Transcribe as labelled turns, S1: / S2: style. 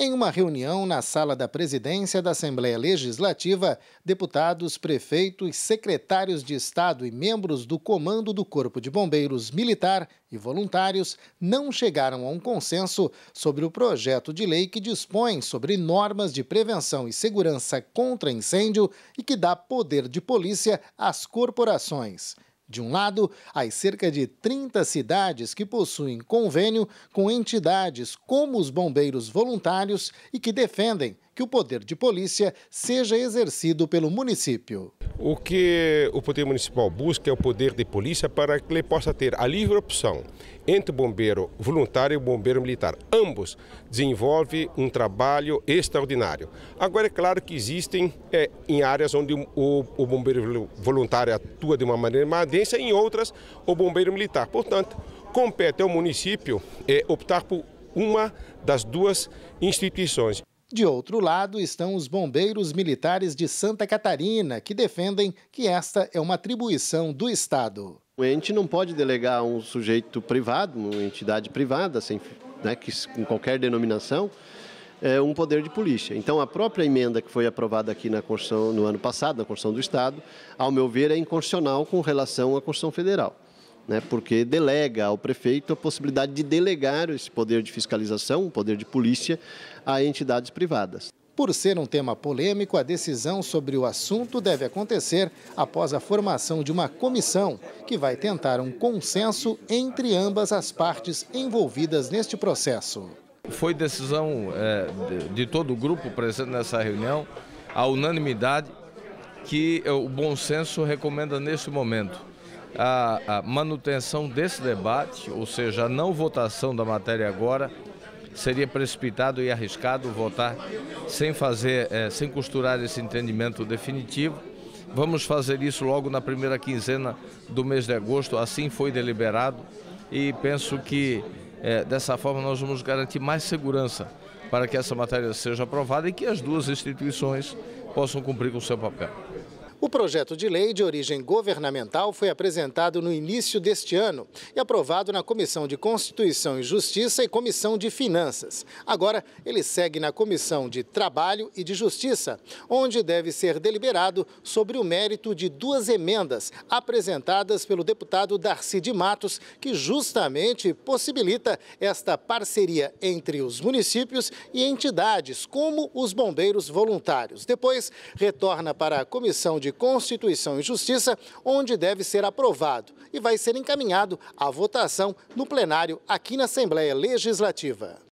S1: Em uma reunião na sala da presidência da Assembleia Legislativa, deputados, prefeitos, secretários de Estado e membros do comando do Corpo de Bombeiros Militar e voluntários não chegaram a um consenso sobre o projeto de lei que dispõe sobre normas de prevenção e segurança contra incêndio e que dá poder de polícia às corporações. De um lado, as cerca de 30 cidades que possuem convênio com entidades como os bombeiros voluntários e que defendem que o poder de polícia seja exercido pelo
S2: município. O que o poder municipal busca é o poder de polícia para que ele possa ter a livre opção entre bombeiro voluntário e bombeiro militar. Ambos desenvolvem um trabalho extraordinário. Agora, é claro que existem é, em áreas onde o, o bombeiro voluntário atua de uma maneira em outras, o bombeiro militar. Portanto, compete ao município é, optar por uma das duas instituições. De outro lado estão os bombeiros militares de Santa
S1: Catarina, que defendem que esta é uma atribuição do Estado. o ente não pode
S3: delegar a um sujeito privado, uma entidade privada, sem, né, que, com qualquer denominação, é, um poder de polícia. Então, a própria emenda que foi aprovada aqui na Constituição no ano passado, na Constituição do Estado, ao meu ver, é inconstitucional com relação à Constituição Federal né? porque delega ao prefeito a possibilidade de delegar esse poder de fiscalização, o poder de polícia,
S1: a entidades privadas. Por ser um tema polêmico, a decisão sobre o assunto deve acontecer após a formação de uma comissão que vai tentar um consenso entre ambas as partes envolvidas neste processo.
S4: Foi decisão é, de, de todo o grupo presente nessa reunião, a unanimidade, que o bom senso recomenda neste momento a, a manutenção desse debate, ou seja, a não votação da matéria agora, seria precipitado e arriscado votar sem fazer, é, sem costurar esse entendimento definitivo. Vamos fazer isso logo na primeira quinzena do mês de agosto, assim foi deliberado e penso que é, dessa forma, nós vamos garantir mais segurança para que essa matéria seja aprovada e que as duas instituições possam cumprir com o seu papel.
S1: O projeto de lei de origem governamental foi apresentado no início deste ano e aprovado na Comissão de Constituição e Justiça e Comissão de Finanças. Agora, ele segue na Comissão de Trabalho e de Justiça, onde deve ser deliberado sobre o mérito de duas emendas apresentadas pelo deputado Darcy de Matos, que justamente possibilita esta parceria entre os municípios e entidades, como os bombeiros voluntários. Depois, retorna para a Comissão de de Constituição e Justiça, onde deve ser aprovado e vai ser encaminhado à votação no plenário aqui na Assembleia Legislativa.